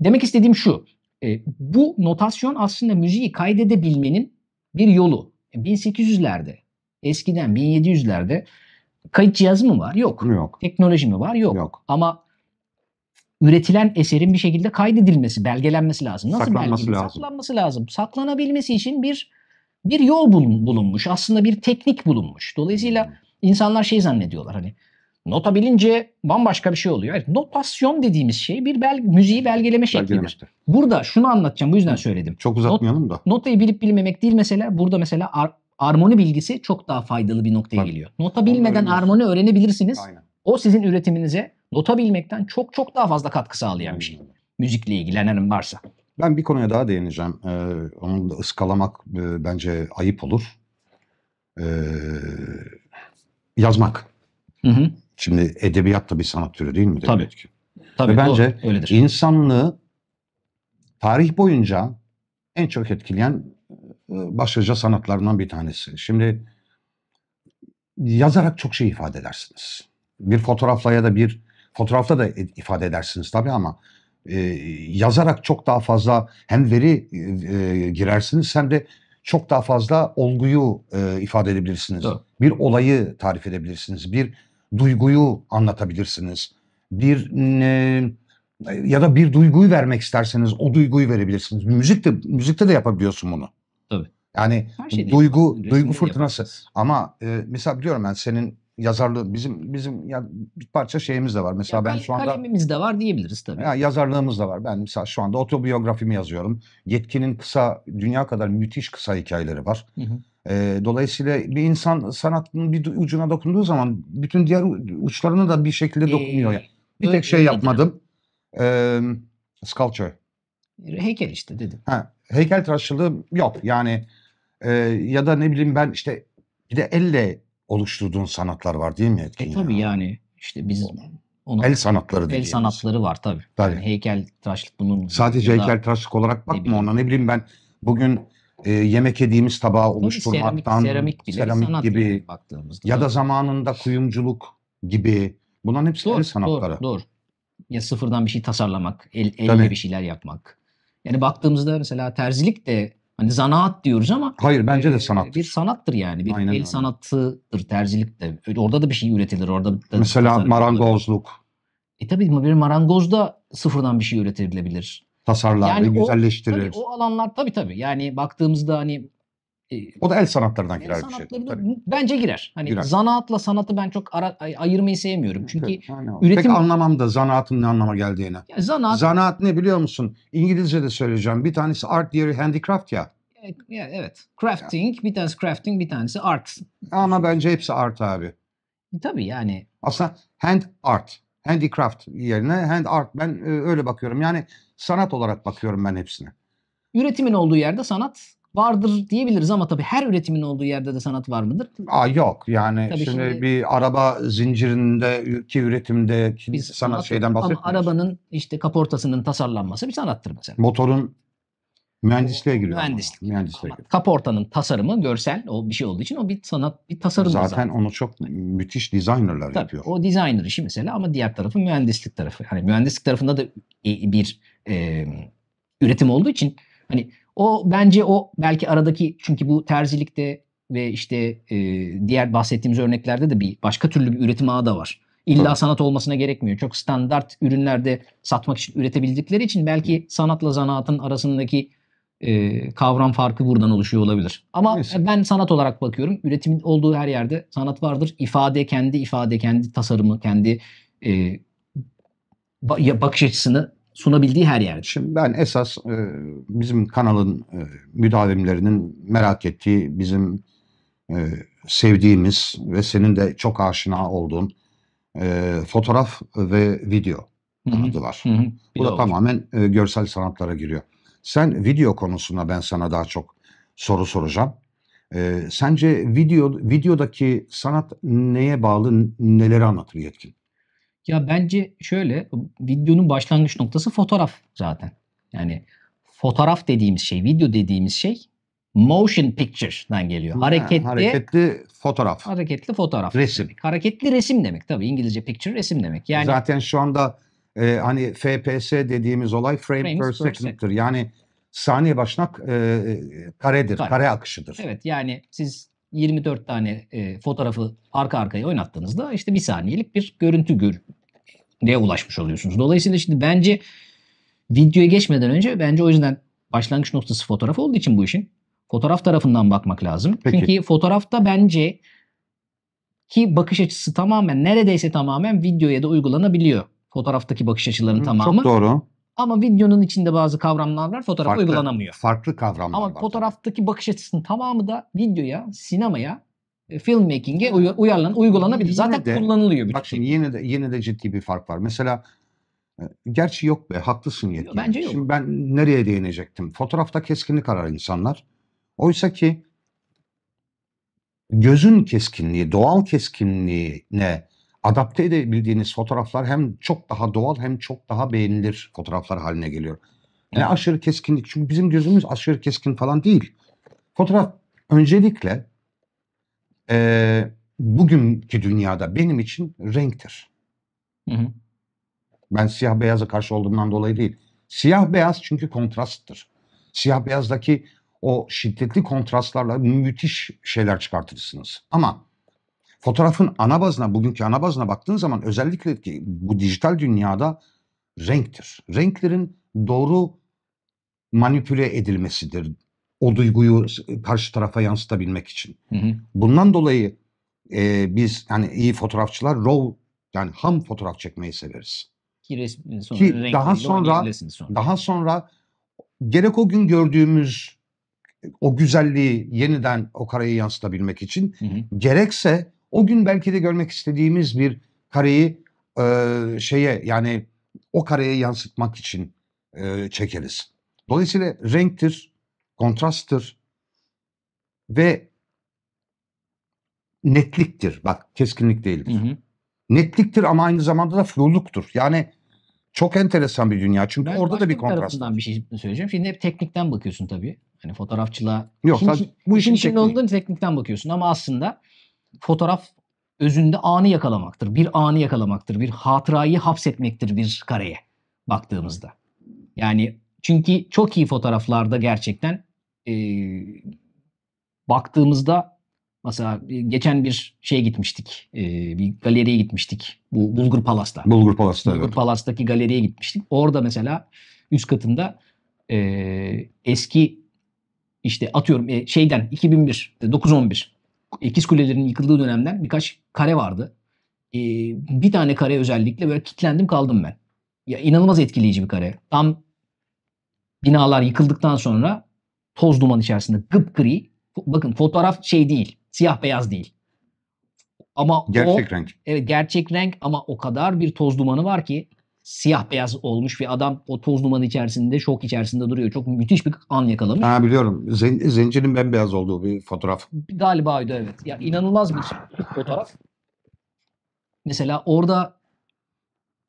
Demek istediğim şu. E, bu notasyon aslında müziği kaydedebilmenin bir yolu. 1800'lerde, e, eskiden 1700'lerde kayıt cihazı mı var? Yok. Yok. Teknoloji mi var? Yok. Yok. Ama üretilen eserin bir şekilde kaydedilmesi, belgelenmesi lazım. Nasıl Saklanması belgelenmesi? lazım. Saklanması lazım. Saklanabilmesi için bir bir yol bulunmuş. Aslında bir teknik bulunmuş. Dolayısıyla hmm. insanlar şey zannediyorlar hani Nota bilince bambaşka bir şey oluyor. Evet, notasyon dediğimiz şey bir bel müziği belgeleme şeklidir. Burada şunu anlatacağım bu yüzden söyledim. Çok uzatmayalım da. notayı bilip bilmemek değil mesela. Burada mesela ar- armoni bilgisi çok daha faydalı bir noktaya Tabii. geliyor. Nota bilmeden armoni öğrenebilirsiniz. Aynen. O sizin üretiminize nota bilmekten çok çok daha fazla katkı sağlayan bir şey. Müzikle ilgilenen varsa. Ben bir konuya daha değineceğim. Ee, onu da ıskalamak e, bence ayıp olur. Ee, yazmak. Hı hı. Şimdi edebiyat da bir sanat türü değil mi? Tabii. Ki? Tabii. Ve bence doğru, öyledir. insanlığı tarih boyunca en çok etkileyen e, başlıca sanatlarından bir tanesi. Şimdi yazarak çok şey ifade edersiniz. Bir fotoğrafla ya da bir fotoğrafta da ifade edersiniz tabii ama e, yazarak çok daha fazla hem veri e, girersiniz hem de çok daha fazla olguyu e, ifade edebilirsiniz. Doğru. Bir olayı tarif edebilirsiniz. Bir duyguyu anlatabilirsiniz. Bir e, ya da bir duyguyu vermek isterseniz o duyguyu verebilirsiniz. Müzikte müzikte de yapabiliyorsun bunu. Tabii. Yani şey duygu yapalım. duygu fırtınası. Yapacağız. Ama e, mesela diyorum ben senin yazarlığı bizim bizim ya bir parça şeyimiz de var. Mesela ya, ben şu anda kalemimiz de var diyebiliriz tabii. Ya yazarlığımız da var. Ben mesela şu anda otobiyografimi yazıyorum. Yetkinin kısa dünya kadar müthiş kısa hikayeleri var. Hı hı. E, dolayısıyla bir insan sanatın bir ucuna dokunduğu zaman bütün diğer uçlarına da bir şekilde ee, dokunuyor. Ee, bir tek şey yapmadım. E, sculpture. Heykel işte dedim. Ha, heykel tıraşçılığı yok yani e, ya da ne bileyim ben işte bir de elle oluşturduğun sanatlar var değil mi Etkin? E, tabii ya? yani işte biz onu, el sanatları diye. El sanatları var tabii. tabii. Yani heykel tıraşlık bunun. Sadece heykel tıraşlık olarak bakma ne ona ne bileyim ben bugün e, yemek yediğimiz tabağı oluşturmaktan, Tabii seramik, seramik, seramik gibi baktığımızda. ya da zamanında kuyumculuk gibi bunların hepsi doğru, el sanatları. Doğru, doğru. Ya sıfırdan bir şey tasarlamak, el, elle Tabii. bir şeyler yapmak. Yani baktığımızda mesela terzilik de hani zanaat diyoruz ama Hayır bence de e, sanat. Bir sanattır yani. Bir Aynen el öyle. sanatıdır terzilik de. Orada da bir şey üretilir. Orada da mesela marangozluk. Olur. E tabii bir marangozda sıfırdan bir şey üretilebilir tasarlar yani ve güzelleştirir. Tabii, o alanlar tabii tabii. Yani baktığımızda hani e, o da el sanatlarından girer bir şey. tabii. Bence girer. Hani girer. zanaatla sanatı ben çok ara, ayırmayı sevmiyorum. Çünkü yani üretim... Pek anlamam da zanaatın ne anlama geldiğini. Ya zanaat... zanaat ne biliyor musun? İngilizce'de söyleyeceğim. Bir tanesi art diğeri handicraft ya. Evet. Crafting, yani. bir tanesi crafting, bir tanesi art. Ama bence hepsi art abi. E, tabii yani. Aslında hand art handicraft yerine hand art ben e, öyle bakıyorum. Yani sanat olarak bakıyorum ben hepsine. Üretimin olduğu yerde sanat vardır diyebiliriz ama tabii her üretimin olduğu yerde de sanat var mıdır? Aa yok yani tabii şimdi, şimdi bir araba zincirindeki üretimde biz sanat, sanat şeyden bahsetmiyoruz. Ama arabanın işte kaportasının tasarlanması bir sanattır mesela. Motorun Mühendisliğe giriyor. Mühendislik. Ama. Mühendisliğe giriyor. Kaportanın tasarımı görsel o bir şey olduğu için o bir sanat bir tasarım. Zaten, zaten. onu çok müthiş designerlar Tabii, yapıyor. O designer işi mesela ama diğer tarafı mühendislik tarafı. Hani mühendislik tarafında da bir e, üretim olduğu için hani o bence o belki aradaki çünkü bu terzilikte ve işte e, diğer bahsettiğimiz örneklerde de bir başka türlü bir üretim ağı da var. İlla Tabii. sanat olmasına gerekmiyor. Çok standart ürünlerde satmak için üretebildikleri için belki sanatla zanaatın arasındaki e, kavram farkı buradan oluşuyor olabilir. Ama Neyse. ben sanat olarak bakıyorum. Üretimin olduğu her yerde sanat vardır. İfade, kendi ifade, kendi tasarımı, kendi e, bakış açısını sunabildiği her yerde. Şimdi ben esas e, bizim kanalın e, müdavimlerinin merak ettiği bizim e, sevdiğimiz ve senin de çok aşina olduğun e, fotoğraf ve video kanadı var. Hı hı. Bu da olur. tamamen e, görsel sanatlara giriyor. Sen video konusuna ben sana daha çok soru soracağım. E, sence video videodaki sanat neye bağlı, neleri anlatır Yetkin? Ya bence şöyle, videonun başlangıç noktası fotoğraf zaten. Yani fotoğraf dediğimiz şey, video dediğimiz şey motion picture'dan geliyor. Ha, hareketli, hareketli fotoğraf. Hareketli fotoğraf. Resim. Demek. Hareketli resim demek tabii. İngilizce picture resim demek. Yani Zaten şu anda e, hani FPS dediğimiz olay frame, per, second'tır. Yani saniye başına e, e, karedir, kare. kare akışıdır. Evet yani siz 24 tane e, fotoğrafı arka arkaya oynattığınızda işte bir saniyelik bir görüntü gör diye ulaşmış oluyorsunuz. Dolayısıyla şimdi bence videoya geçmeden önce bence o yüzden başlangıç noktası fotoğraf olduğu için bu işin fotoğraf tarafından bakmak lazım. Peki. Çünkü fotoğrafta bence ki bakış açısı tamamen neredeyse tamamen videoya da uygulanabiliyor. Fotoğraftaki bakış açılarının tamamı. Çok doğru. Ama videonun içinde bazı kavramlar var. fotoğraf farklı, uygulanamıyor. Farklı kavramlar Ama var. Ama fotoğraftaki bakış açısının tamamı da videoya, sinemaya, e, filmmaking'e uyarlan, uygulanabilir. Yine Zaten de, kullanılıyor bütün bak şey. şimdi şey. yine de, yine de ciddi bir fark var. Mesela e, gerçi yok be haklısın yet. Bence yok. Şimdi ben nereye değinecektim? Fotoğrafta keskinlik arar insanlar. Oysa ki gözün keskinliği, doğal keskinliğine adapte edebildiğiniz fotoğraflar hem çok daha doğal hem çok daha beğenilir fotoğraflar haline geliyor. Ne yani aşırı keskinlik çünkü bizim gözümüz aşırı keskin falan değil. Fotoğraf öncelikle e, bugünkü dünyada benim için renktir. Hı hı. Ben siyah beyaza karşı olduğumdan dolayı değil. Siyah beyaz çünkü kontrasttır. Siyah beyazdaki o şiddetli kontrastlarla müthiş şeyler çıkartırsınız. Ama Fotoğrafın ana bazına, bugünkü ana bazına baktığın zaman özellikle ki bu dijital dünyada renktir. Renklerin doğru manipüle edilmesidir. O duyguyu karşı tarafa yansıtabilmek için. Hı hı. Bundan dolayı e, biz yani iyi fotoğrafçılar raw yani ham fotoğraf çekmeyi severiz. Ki, resmin sonra Ki daha sonra, sonra daha sonra gerek o gün gördüğümüz o güzelliği yeniden o karayı yansıtabilmek için hı hı. gerekse o gün belki de görmek istediğimiz bir kareyi e, şeye yani o kareye yansıtmak için e, çekeriz. Dolayısıyla renktir, kontrasttır ve netliktir. Bak keskinlik değildir. Hı hı. Netliktir ama aynı zamanda da fluluktur. Yani çok enteresan bir dünya. Çünkü ben orada da bir kontrast. Ben bir şey söyleyeceğim. Şimdi hep teknikten bakıyorsun tabii. Hani fotoğrafçılığa. Yok şimdi, tabii, bu işin, işin tekniği. teknikten bakıyorsun ama aslında fotoğraf özünde anı yakalamaktır. Bir anı yakalamaktır. Bir hatırayı hapsetmektir bir kareye baktığımızda. Yani çünkü çok iyi fotoğraflarda gerçekten e, baktığımızda mesela geçen bir şeye gitmiştik. E, bir galeriye gitmiştik. Bu Bulgur Palas'ta. Bulgur Palas'ta Bulgur evet. Palas'taki galeriye gitmiştik. Orada mesela üst katında e, eski işte atıyorum e, şeyden 2001 911 ikiz Kulelerin yıkıldığı dönemden birkaç kare vardı. Ee, bir tane kare özellikle böyle kitlendim kaldım ben. Ya inanılmaz etkileyici bir kare. Tam binalar yıkıldıktan sonra toz duman içerisinde gri. Bakın fotoğraf şey değil. Siyah beyaz değil. Ama gerçek o, renk. Evet gerçek renk ama o kadar bir toz dumanı var ki siyah beyaz olmuş bir adam o toz duman içerisinde şok içerisinde duruyor. Çok müthiş bir an yakalamış. Ha biliyorum. Zen zencinin bembeyaz olduğu bir fotoğraf. Galiba oydu evet. Ya inanılmaz bir fotoğraf. Mesela orada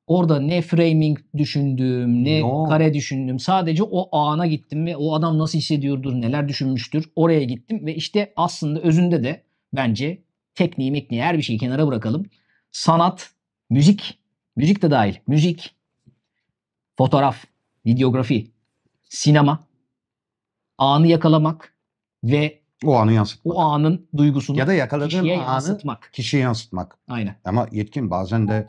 orada ne framing düşündüm, ne no. kare düşündüm. Sadece o ana gittim ve o adam nasıl hissediyordur, neler düşünmüştür. Oraya gittim ve işte aslında özünde de bence tekniği, mekniği her bir şeyi kenara bırakalım. Sanat, müzik Müzik de dahil. Müzik, fotoğraf, videografi, sinema, anı yakalamak ve o anı yansıtmak. O anın duygusunu ya da yakaladığın kişiye anı yansıtmak. Kişiye yansıtmak. Aynen. Ama yetkin bazen de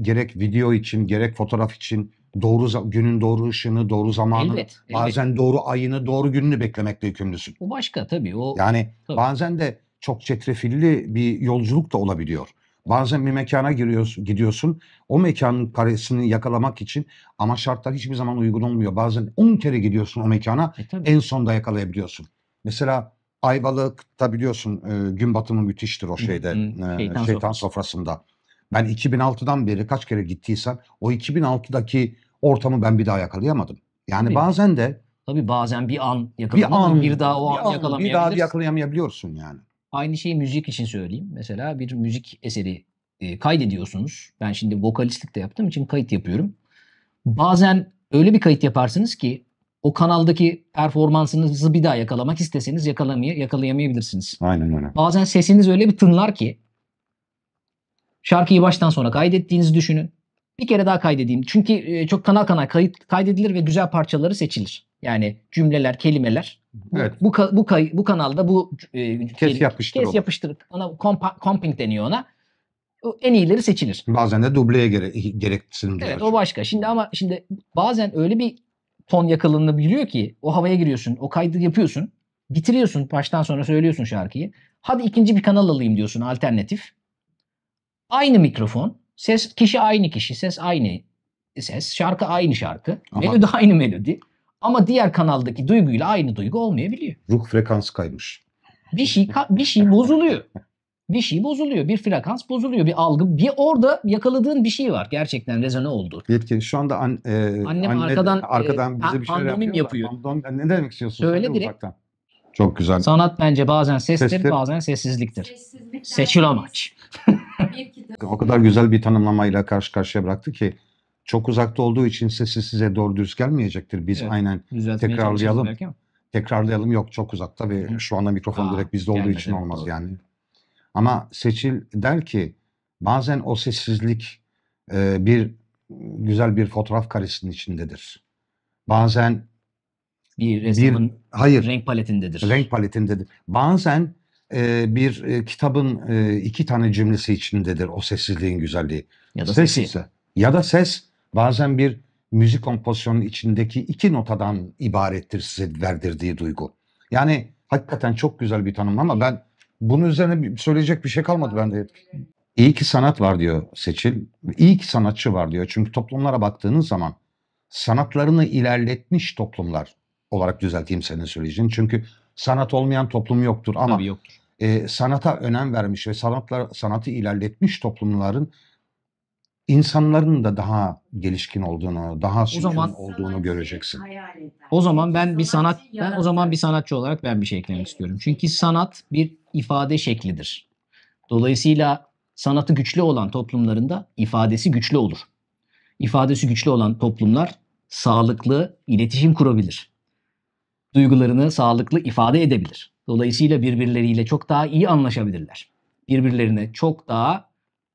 gerek video için gerek fotoğraf için doğru günün doğru ışını, doğru zamanı, elbet, bazen doğru ayını, doğru gününü beklemekle yükümlüsün. O başka tabii. O Yani tabii. bazen de çok çetrefilli bir yolculuk da olabiliyor. Bazen bir mekana giriyorsun, gidiyorsun. O mekanın karesini yakalamak için ama şartlar hiçbir zaman uygun olmuyor. Bazen 10 kere gidiyorsun o mekana. E, en sonda yakalayabiliyorsun. Mesela Ayvalık'ta biliyorsun e, gün batımı müthiştir o şeyde. E, şeytan, şeytan sofrasında. Ben 2006'dan beri kaç kere gittiysem o 2006'daki ortamı ben bir daha yakalayamadım. Yani Tabii. bazen de Tabii bazen bir an bir yakalanır, bir, an, bir daha o bir an, an yakalamayabilirsin. Bir daha yakalayamayabiliyorsun yani. Aynı şeyi müzik için söyleyeyim. Mesela bir müzik eseri e, kaydediyorsunuz. Ben şimdi vokalistlik de yaptığım için kayıt yapıyorum. Bazen öyle bir kayıt yaparsınız ki o kanaldaki performansınızı bir daha yakalamak isteseniz yakalamaya yakalayamayabilirsiniz. Aynen öyle. Bazen sesiniz öyle bir tınlar ki şarkıyı baştan sona kaydettiğinizi düşünün bir kere daha kaydedeyim. Çünkü e, çok kanal kanal kayıt, kaydedilir ve güzel parçaları seçilir. Yani cümleler, kelimeler. Evet. Bu bu, bu, bu kanalda bu e, kes yapıştır. Kes olur. yapıştır. Ona kompa, comping deniyor ona. O en iyileri seçilir. Bazen de dubleye gere gereksin. Evet o başka. Şimdi ama şimdi bazen öyle bir ton yakalanabiliyor ki o havaya giriyorsun. O kaydı yapıyorsun. Bitiriyorsun. Baştan sonra söylüyorsun şarkıyı. Hadi ikinci bir kanal alayım diyorsun alternatif. Aynı mikrofon Ses kişi aynı kişi, ses aynı ses, şarkı aynı şarkı, Aha. melodi aynı melodi. Ama diğer kanaldaki duyguyla aynı duygu olmayabiliyor. Ruh frekansı kaymış. Bir şey bir şey bozuluyor. bir şey bozuluyor. Bir frekans bozuluyor. Bir algı. Bir orada yakaladığın bir şey var. Gerçekten rezone oldu. Yetkin şu anda an, e, annem anne, arkadan, e, arkadan bize bir şey yapıyor. yapıyor. Pandom, ne demek istiyorsun? Söyle direkt. Uzaktan. Çok güzel. Sanat bence bazen sestir, Sesler. bazen sessizliktir. Sessizlikten Seçil amaç. Tabii ki O kadar güzel bir tanımlamayla karşı karşıya bıraktı ki çok uzakta olduğu için sesi size doğru düz gelmeyecektir. Biz evet, aynen tekrarlayalım. Tekrarlayalım yok çok uzakta ve Hı. şu anda mikrofon Aa, direkt bizde olduğu için olmaz doğru. yani. Ama Seçil der ki bazen o sessizlik e, bir güzel bir fotoğraf karesinin içindedir. Bazen bir resmin hayır renk paletindedir. Renk paletindedir. Bazen bir kitabın iki tane cümlesi içindedir o sessizliğin güzelliği. Ya da ses ise ya da ses bazen bir müzik kompozisyonun içindeki iki notadan ibarettir size verdirdiği duygu. Yani hakikaten çok güzel bir tanım ama ben bunun üzerine söyleyecek bir şey kalmadı bende. İyi ki sanat var diyor Seçil. İyi ki sanatçı var diyor. Çünkü toplumlara baktığınız zaman sanatlarını ilerletmiş toplumlar olarak düzelteyim senin söyleyeceğin. Çünkü sanat olmayan toplum yoktur ama Tabii yoktur. E, sanata önem vermiş ve sanatlar sanatı ilerletmiş toplumların insanların da daha gelişkin olduğunu, daha o zaman olduğunu göreceksin. O zaman ben bir sanat ben o zaman bir sanatçı olarak ben bir şey eklemek istiyorum. Çünkü sanat bir ifade şeklidir. Dolayısıyla sanatı güçlü olan toplumlarında ifadesi güçlü olur. İfadesi güçlü olan toplumlar sağlıklı iletişim kurabilir duygularını sağlıklı ifade edebilir. Dolayısıyla birbirleriyle çok daha iyi anlaşabilirler. Birbirlerine çok daha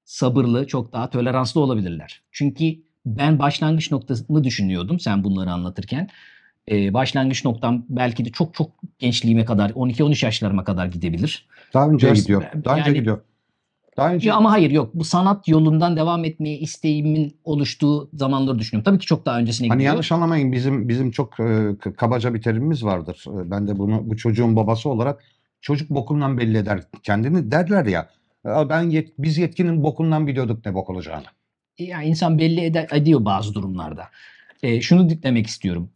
sabırlı, çok daha toleranslı olabilirler. Çünkü ben başlangıç noktasını düşünüyordum sen bunları anlatırken. Ee, başlangıç noktam belki de çok çok gençliğime kadar 12-13 yaşlarıma kadar gidebilir. Daha önce Göz, gidiyor. Daha yani, önce gidiyor. Daha önce... ama hayır yok. Bu sanat yolundan devam etmeye isteğimin oluştuğu zamanları düşünüyorum. Tabii ki çok daha öncesine hani yanlış anlamayın bizim bizim çok e, kabaca bir terimimiz vardır. E, ben de bunu bu çocuğun babası olarak çocuk bokundan belli eder kendini derler ya. E, ben yet, biz yetkinin bokundan biliyorduk ne bok olacağını. E, yani insan belli eder, ediyor bazı durumlarda. E, şunu demek istiyorum.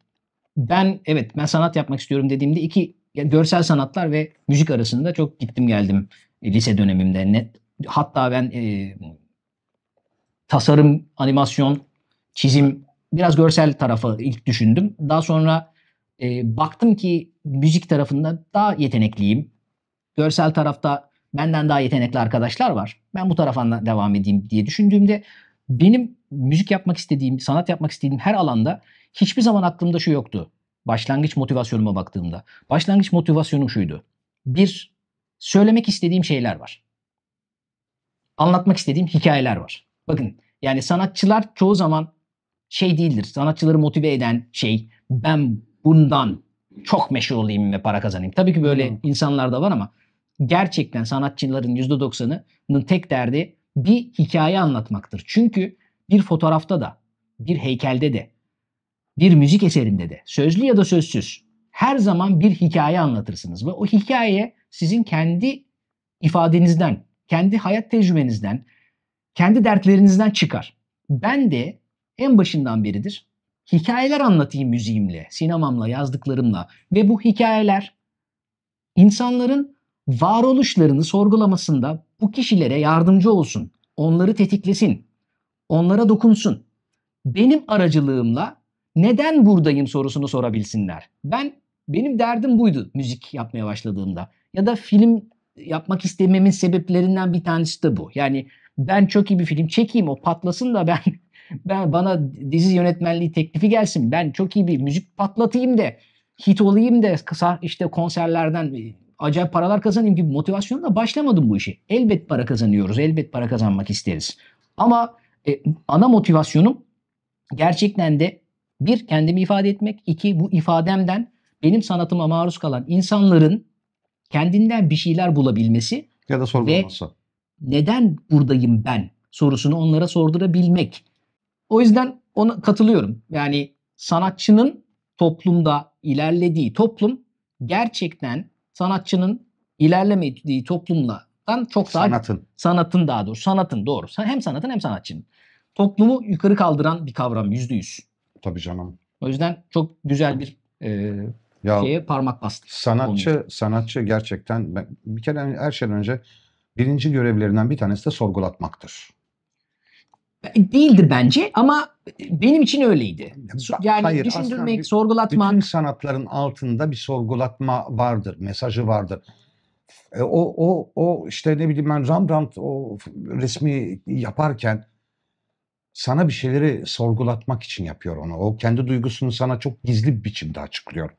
Ben evet ben sanat yapmak istiyorum dediğimde iki yani görsel sanatlar ve müzik arasında çok gittim geldim lise dönemimde net hatta ben e, tasarım, animasyon, çizim biraz görsel tarafı ilk düşündüm. Daha sonra e, baktım ki müzik tarafında daha yetenekliyim. Görsel tarafta benden daha yetenekli arkadaşlar var. Ben bu taraftan devam edeyim diye düşündüğümde benim müzik yapmak istediğim, sanat yapmak istediğim her alanda hiçbir zaman aklımda şu yoktu. Başlangıç motivasyonuma baktığımda. Başlangıç motivasyonum şuydu. Bir, söylemek istediğim şeyler var anlatmak istediğim hikayeler var. Bakın yani sanatçılar çoğu zaman şey değildir. Sanatçıları motive eden şey ben bundan çok meşhur olayım ve para kazanayım. Tabii ki böyle hmm. insanlar da var ama gerçekten sanatçıların %90'ının tek derdi bir hikaye anlatmaktır. Çünkü bir fotoğrafta da, bir heykelde de, bir müzik eserinde de, sözlü ya da sözsüz her zaman bir hikaye anlatırsınız ve o hikaye sizin kendi ifadenizden, kendi hayat tecrübenizden, kendi dertlerinizden çıkar. Ben de en başından beridir hikayeler anlatayım müziğimle, sinemamla, yazdıklarımla ve bu hikayeler insanların varoluşlarını sorgulamasında bu kişilere yardımcı olsun, onları tetiklesin, onlara dokunsun. Benim aracılığımla neden buradayım sorusunu sorabilsinler. Ben benim derdim buydu müzik yapmaya başladığımda ya da film yapmak istememin sebeplerinden bir tanesi de bu. Yani ben çok iyi bir film çekeyim o patlasın da ben ben bana dizi yönetmenliği teklifi gelsin. Ben çok iyi bir müzik patlatayım da hit olayım da kısa işte konserlerden e, acayip paralar kazanayım gibi motivasyonla başlamadım bu işi. Elbet para kazanıyoruz. Elbet para kazanmak isteriz. Ama e, ana motivasyonum gerçekten de bir kendimi ifade etmek, iki bu ifademden benim sanatıma maruz kalan insanların kendinden bir şeyler bulabilmesi ya da sorgulaması. Ve neden buradayım ben sorusunu onlara sordurabilmek. O yüzden ona katılıyorum. Yani sanatçının toplumda ilerlediği toplum gerçekten sanatçının ilerlemediği toplumla çok daha sanatın sanatın daha doğru. sanatın doğru hem sanatın hem sanatçının toplumu yukarı kaldıran bir kavram yüzde yüz. Tabii canım. O yüzden çok güzel bir e, ya, şeye parmak bastı. Sanatçı onun. sanatçı gerçekten ben, bir kere hani her şeyden önce birinci görevlerinden bir tanesi de sorgulatmaktır. Değildi bence ama benim için öyleydi. Yani Hayır, düşündürmek, bir, sorgulatmak. Bütün sanatların altında bir sorgulatma vardır, mesajı vardır. E, o, o, o işte ne bileyim ben Rembrandt o resmi yaparken sana bir şeyleri sorgulatmak için yapıyor onu. O kendi duygusunu sana çok gizli bir biçimde açıklıyor.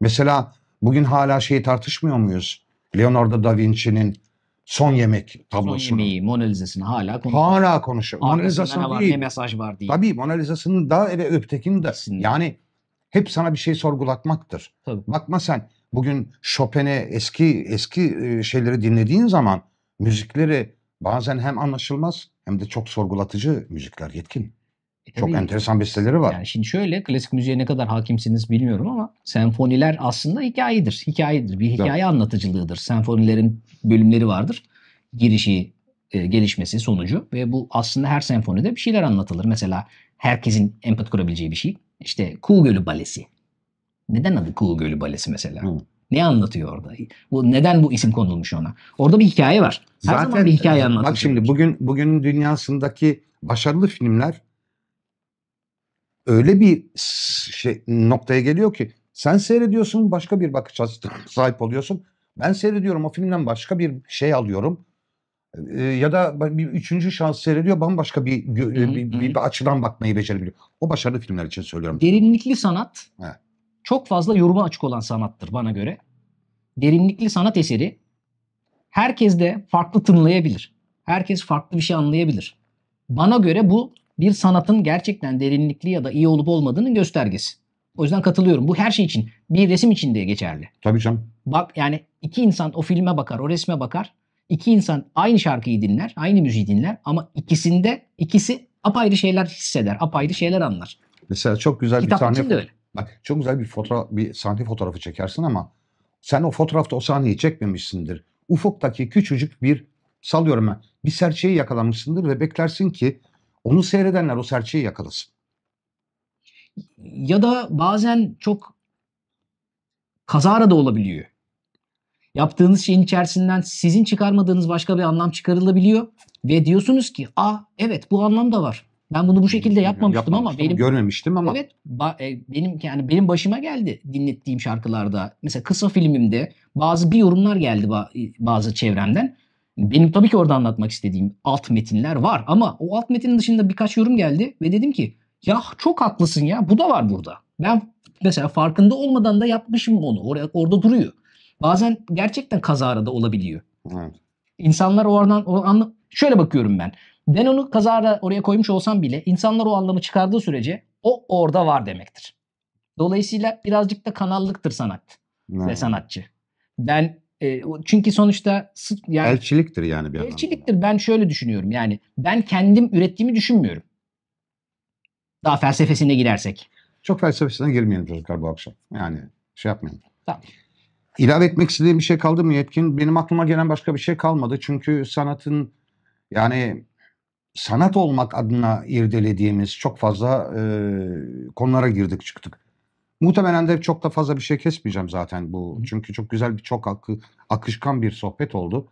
Mesela bugün hala şeyi tartışmıyor muyuz? Leonardo da Vinci'nin son yemek tablosunu. Son yemeği Mona Lisa'sını hala konuşuyor. Hala konuşuyor. Mona Lisa'sını değil. Ne mesaj var diye. Tabii Mona Lisa'sının da ve öptekini de. Kesinlikle. Yani hep sana bir şey sorgulatmaktır. Tabii. Bakma sen bugün Chopin'e eski eski e, şeyleri dinlediğin zaman müzikleri bazen hem anlaşılmaz hem de çok sorgulatıcı müzikler yetkin. E, tabii. Çok enteresan besteleri var. Yani şimdi şöyle klasik müziğe ne kadar hakimsiniz bilmiyorum ama senfoniler aslında hikayedir. Hikayedir. Bir hikaye evet. anlatıcılığıdır. Senfonilerin bölümleri vardır. Girişi, e, gelişmesi, sonucu ve bu aslında her senfonide bir şeyler anlatılır. Mesela herkesin empati kurabileceği bir şey. İşte Kuğu Gölü Balesi. Neden adı Kuğu Gölü Balesi mesela? Hı. Ne anlatıyor orada? Bu neden bu isim konulmuş ona? Orada bir hikaye var. Her Zaten, zaman bir hikaye anlatıyor. E, bak şimdi bugün bugünün dünyasındaki başarılı filmler öyle bir şey, noktaya geliyor ki sen seyrediyorsun başka bir bakış açısına sahip oluyorsun. Ben seyrediyorum o filmden başka bir şey alıyorum. Ee, ya da bir üçüncü şans seyrediyor bambaşka bir, gö- bir, bir, bir açıdan bakmayı becerebiliyor. O başarılı filmler için söylüyorum. Derinlikli sanat evet. çok fazla yoruma açık olan sanattır bana göre. Derinlikli sanat eseri herkes de farklı tınlayabilir. Herkes farklı bir şey anlayabilir. Bana göre bu bir sanatın gerçekten derinlikli ya da iyi olup olmadığının göstergesi. O yüzden katılıyorum. Bu her şey için. Bir resim için de geçerli. Tabii canım. Bak yani iki insan o filme bakar, o resme bakar. İki insan aynı şarkıyı dinler, aynı müziği dinler ama ikisinde ikisi apayrı şeyler hisseder, apayrı şeyler anlar. Mesela çok güzel Kitap bir sahne. de öyle. Bak çok güzel bir fotoğraf bir sahne fotoğrafı çekersin ama sen o fotoğrafta o sahneyi çekmemişsindir. Ufuktaki küçücük bir salıyorum ben. Bir serçeği yakalamışsındır ve beklersin ki onu seyredenler o serçeyi yakalasın. Ya da bazen çok kazara da olabiliyor. Yaptığınız şeyin içerisinden sizin çıkarmadığınız başka bir anlam çıkarılabiliyor ve diyorsunuz ki, "A, evet bu anlam da var. Ben bunu bu şekilde yapmamıştım, ama benim görmemiştim ama evet ba- e, benim yani benim başıma geldi dinlettiğim şarkılarda. Mesela kısa filmimde bazı bir yorumlar geldi ba- bazı çevremden. Benim tabii ki orada anlatmak istediğim alt metinler var ama o alt metinin dışında birkaç yorum geldi ve dedim ki ya çok haklısın ya bu da var burada. Ben mesela farkında olmadan da yapmışım onu. Oraya, orada duruyor. Bazen gerçekten kazara da olabiliyor. Evet. İnsanlar o oradan o anla şöyle bakıyorum ben. Ben onu kazara oraya koymuş olsam bile insanlar o anlamı çıkardığı sürece o orada var demektir. Dolayısıyla birazcık da kanallıktır sanat evet. ve sanatçı. Ben e, çünkü sonuçta yani, elçiliktir yani bir Elçiliktir. Anlamda. Ben şöyle düşünüyorum. Yani ben kendim ürettiğimi düşünmüyorum. Daha felsefesine girersek. Çok felsefesine girmeyelim çocuklar bu akşam. Yani şey yapmayalım. Tamam. İlave etmek istediğim bir şey kaldı mı Yetkin? Benim aklıma gelen başka bir şey kalmadı. Çünkü sanatın yani sanat olmak adına irdelediğimiz çok fazla e, konulara girdik çıktık. Muhtemelen de çok da fazla bir şey kesmeyeceğim zaten bu. Çünkü çok güzel bir çok akı, akışkan bir sohbet oldu.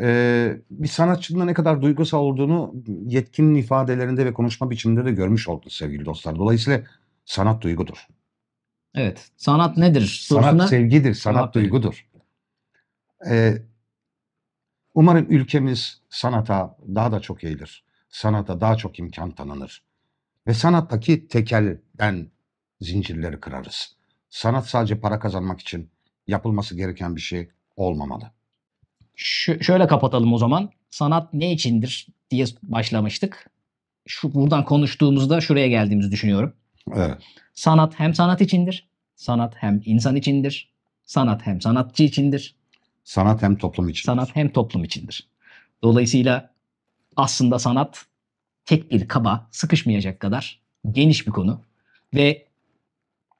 Ee, bir sanatçının ne kadar duygusal olduğunu yetkin ifadelerinde ve konuşma biçiminde de görmüş olduk sevgili dostlar. Dolayısıyla sanat duygudur. Evet. Sanat nedir? Sorusuna... Sanat sevgidir, sanat, sanat duygudur. Ee, umarım ülkemiz sanata daha da çok eğilir. Sanata daha çok imkan tanınır. Ve sanattaki tekelden zincirleri kırarız. Sanat sadece para kazanmak için yapılması gereken bir şey olmamalı. Ş- şöyle kapatalım o zaman. Sanat ne içindir diye başlamıştık. Şu buradan konuştuğumuzda şuraya geldiğimizi düşünüyorum. Evet. Sanat hem sanat içindir. Sanat hem insan içindir. Sanat hem sanatçı içindir. Sanat hem toplum içindir. Sanat hem toplum içindir. Dolayısıyla aslında sanat tek bir kaba sıkışmayacak kadar geniş bir konu ve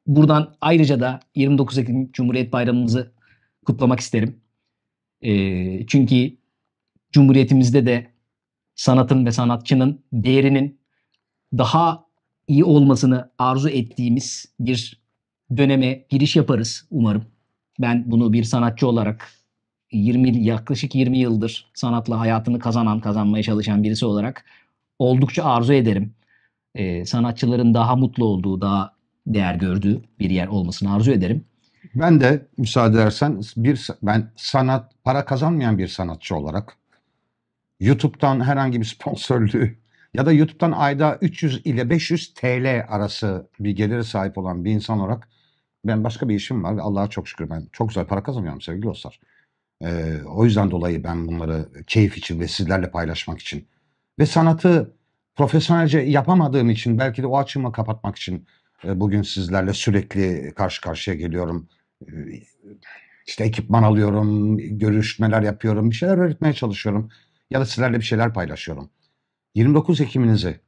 Buradan ayrıca da 29 Ekim Cumhuriyet Bayramımızı kutlamak isterim. Ee, çünkü Cumhuriyetimizde de sanatın ve sanatçının değerinin daha iyi olmasını arzu ettiğimiz bir döneme giriş yaparız umarım. Ben bunu bir sanatçı olarak 20 yaklaşık 20 yıldır sanatla hayatını kazanan, kazanmaya çalışan birisi olarak oldukça arzu ederim. Ee, sanatçıların daha mutlu olduğu, daha değer gördüğü bir yer olmasını arzu ederim. Ben de müsaade edersen bir ben sanat para kazanmayan bir sanatçı olarak YouTube'dan herhangi bir sponsorluğu ya da YouTube'dan ayda 300 ile 500 TL arası bir gelire sahip olan bir insan olarak ben başka bir işim var ve Allah'a çok şükür ben çok güzel para kazanıyorum sevgili dostlar. Ee, o yüzden dolayı ben bunları keyif için ve sizlerle paylaşmak için ve sanatı profesyonelce yapamadığım için belki de o açımı kapatmak için e, bugün sizlerle sürekli karşı karşıya geliyorum. E, işte ekipman alıyorum, görüşmeler yapıyorum, bir şeyler öğretmeye çalışıyorum. Ya da sizlerle bir şeyler paylaşıyorum. 29 Ekim'inizi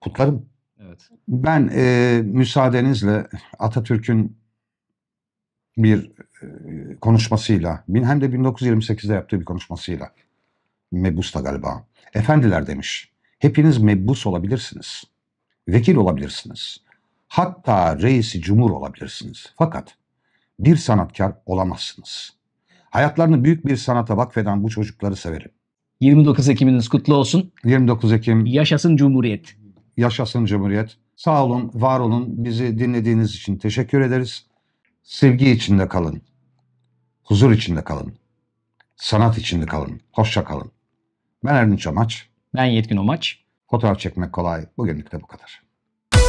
kutlarım. Evet. Ben e, müsaadenizle Atatürk'ün bir e, konuşmasıyla, hem de 1928'de yaptığı bir konuşmasıyla, mebusta galiba. Efendiler demiş, hepiniz mebus olabilirsiniz, vekil olabilirsiniz, Hatta reisi cumhur olabilirsiniz. Fakat bir sanatkar olamazsınız. Hayatlarını büyük bir sanata vakfeden bu çocukları severim. 29 Ekim'iniz kutlu olsun. 29 Ekim. Yaşasın Cumhuriyet. Yaşasın Cumhuriyet. Sağ olun, var olun. Bizi dinlediğiniz için teşekkür ederiz. Sevgi içinde kalın. Huzur içinde kalın. Sanat içinde kalın. Hoşça kalın. Ben Erdinç Amaç. Ben Yetkin Omaç. Fotoğraf çekmek kolay. Bugünlük de bu kadar.